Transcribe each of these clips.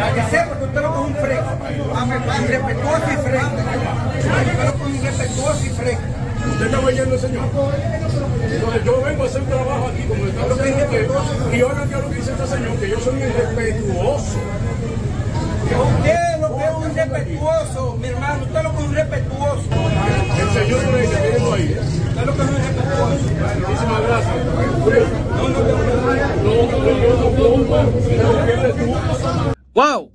Ya que sé que usted lo un fresco. respetuoso y fresco. Usted lo un respetuoso y fresco. Usted está oyendo, señor. Entonces, yo vengo a hacer un trabajo aquí, como está lo que y ahora que lo que dice este señor, que yo soy irrespetuoso. Usted lo que un respetuoso, mi hermano, usted lo que un respetuoso. El señor lo dice, ahí. Usted lo un respetuoso. Muchísimas gracias. no, no, no, no, no, no, ¡Wow!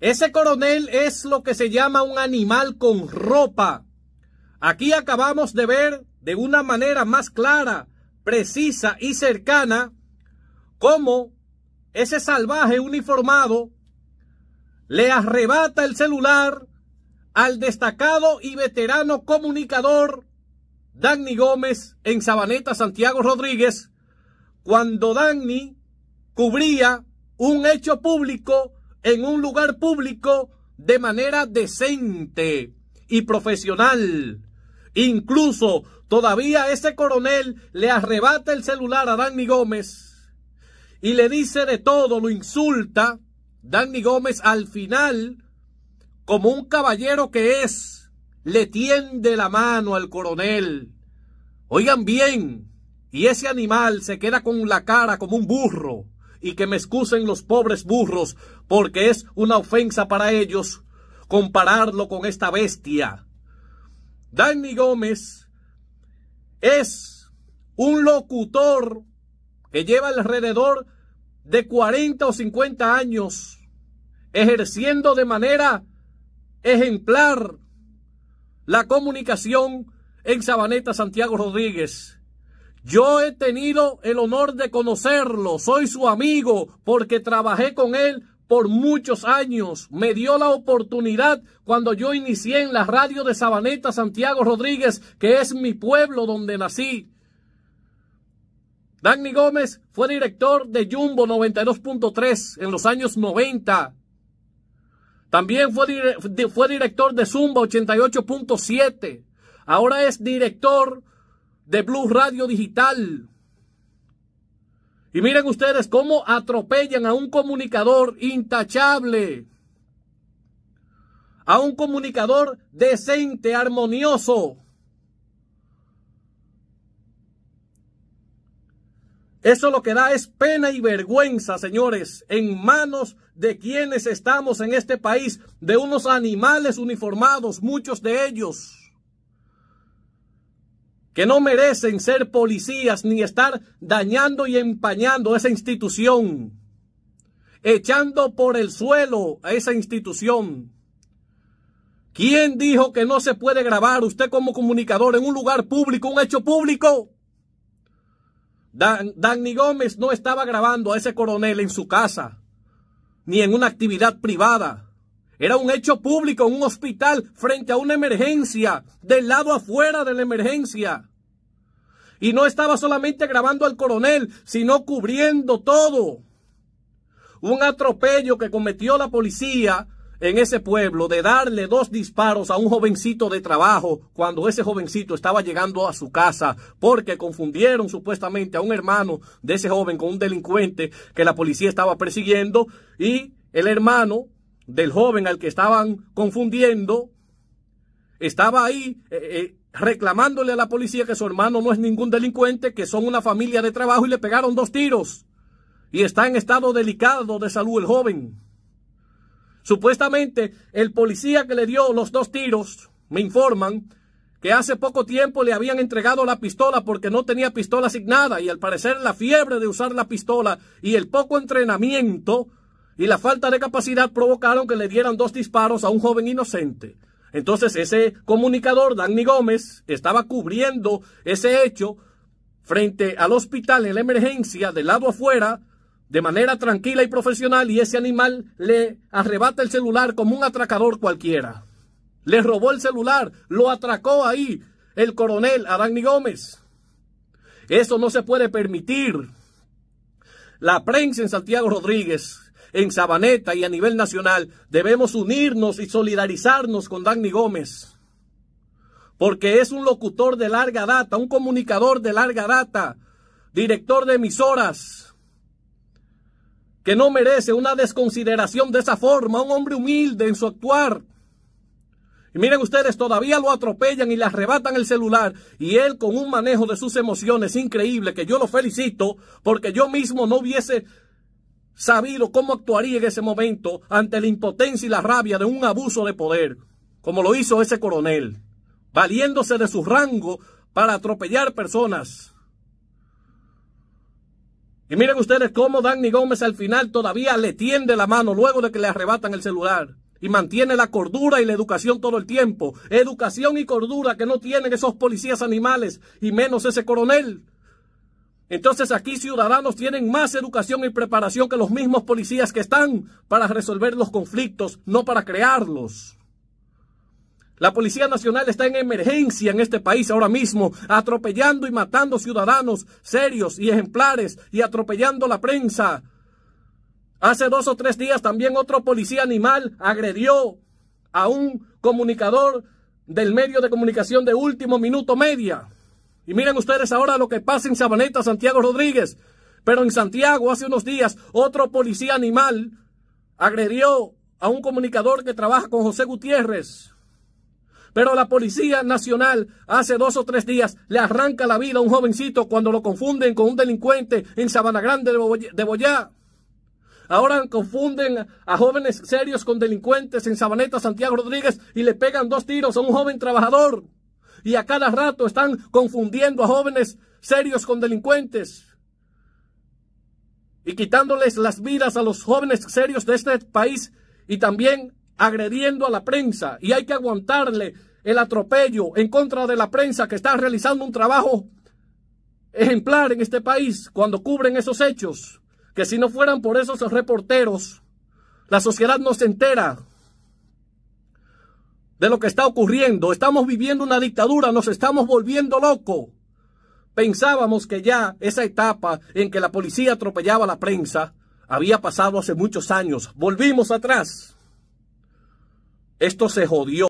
Ese coronel es lo que se llama un animal con ropa. Aquí acabamos de ver de una manera más clara, precisa y cercana cómo ese salvaje uniformado le arrebata el celular al destacado y veterano comunicador Danny Gómez en Sabaneta Santiago Rodríguez, cuando Danny cubría un hecho público en un lugar público de manera decente y profesional. Incluso todavía ese coronel le arrebata el celular a Danny Gómez y le dice de todo, lo insulta. Danny Gómez al final, como un caballero que es, le tiende la mano al coronel. Oigan bien, y ese animal se queda con la cara como un burro y que me excusen los pobres burros, porque es una ofensa para ellos compararlo con esta bestia. Danny Gómez es un locutor que lleva alrededor de 40 o 50 años ejerciendo de manera ejemplar la comunicación en Sabaneta Santiago Rodríguez. Yo he tenido el honor de conocerlo, soy su amigo porque trabajé con él por muchos años. Me dio la oportunidad cuando yo inicié en la radio de Sabaneta Santiago Rodríguez, que es mi pueblo donde nací. Dagny Gómez fue director de Jumbo 92.3 en los años 90. También fue, fue director de Zumba 88.7. Ahora es director de Blue Radio Digital. Y miren ustedes cómo atropellan a un comunicador intachable, a un comunicador decente, armonioso. Eso lo que da es pena y vergüenza, señores, en manos de quienes estamos en este país, de unos animales uniformados, muchos de ellos que no merecen ser policías ni estar dañando y empañando esa institución, echando por el suelo a esa institución. ¿Quién dijo que no se puede grabar usted como comunicador en un lugar público, un hecho público? Danny Gómez no estaba grabando a ese coronel en su casa, ni en una actividad privada. Era un hecho público en un hospital frente a una emergencia, del lado afuera de la emergencia. Y no estaba solamente grabando al coronel, sino cubriendo todo. Un atropello que cometió la policía en ese pueblo de darle dos disparos a un jovencito de trabajo cuando ese jovencito estaba llegando a su casa porque confundieron supuestamente a un hermano de ese joven con un delincuente que la policía estaba persiguiendo y el hermano del joven al que estaban confundiendo, estaba ahí eh, eh, reclamándole a la policía que su hermano no es ningún delincuente, que son una familia de trabajo y le pegaron dos tiros. Y está en estado delicado de salud el joven. Supuestamente el policía que le dio los dos tiros, me informan, que hace poco tiempo le habían entregado la pistola porque no tenía pistola asignada y al parecer la fiebre de usar la pistola y el poco entrenamiento y la falta de capacidad provocaron que le dieran dos disparos a un joven inocente. Entonces ese comunicador, Danny Gómez, estaba cubriendo ese hecho frente al hospital en la emergencia, del lado afuera, de manera tranquila y profesional, y ese animal le arrebata el celular como un atracador cualquiera. Le robó el celular, lo atracó ahí el coronel a Danny Gómez. Eso no se puede permitir. La prensa en Santiago Rodríguez en Sabaneta y a nivel nacional, debemos unirnos y solidarizarnos con Danny Gómez. Porque es un locutor de larga data, un comunicador de larga data, director de emisoras, que no merece una desconsideración de esa forma, un hombre humilde en su actuar. Y miren ustedes, todavía lo atropellan y le arrebatan el celular. Y él con un manejo de sus emociones increíble, que yo lo felicito, porque yo mismo no hubiese sabido cómo actuaría en ese momento ante la impotencia y la rabia de un abuso de poder, como lo hizo ese coronel, valiéndose de su rango para atropellar personas. Y miren ustedes cómo Danny Gómez al final todavía le tiende la mano luego de que le arrebatan el celular. Y mantiene la cordura y la educación todo el tiempo. Educación y cordura que no tienen esos policías animales y menos ese coronel. Entonces aquí ciudadanos tienen más educación y preparación que los mismos policías que están para resolver los conflictos, no para crearlos. La Policía Nacional está en emergencia en este país ahora mismo, atropellando y matando ciudadanos serios y ejemplares y atropellando la prensa. Hace dos o tres días también otro policía animal agredió a un comunicador del medio de comunicación de último minuto media. Y miren ustedes ahora lo que pasa en Sabaneta, Santiago Rodríguez. Pero en Santiago, hace unos días, otro policía animal agredió a un comunicador que trabaja con José Gutiérrez. Pero la Policía Nacional hace dos o tres días le arranca la vida a un jovencito cuando lo confunden con un delincuente en Sabana Grande de Boyá. Ahora confunden a jóvenes serios con delincuentes en Sabaneta Santiago Rodríguez y le pegan dos tiros a un joven trabajador y a cada rato están confundiendo a jóvenes serios con delincuentes y quitándoles las vidas a los jóvenes serios de este país y también agrediendo a la prensa. Y hay que aguantarle el atropello en contra de la prensa que está realizando un trabajo ejemplar en este país cuando cubren esos hechos, que si no fueran por esos reporteros, la sociedad no se entera de lo que está ocurriendo. Estamos viviendo una dictadura, nos estamos volviendo locos. Pensábamos que ya esa etapa en que la policía atropellaba a la prensa había pasado hace muchos años. Volvimos atrás. Esto se jodió.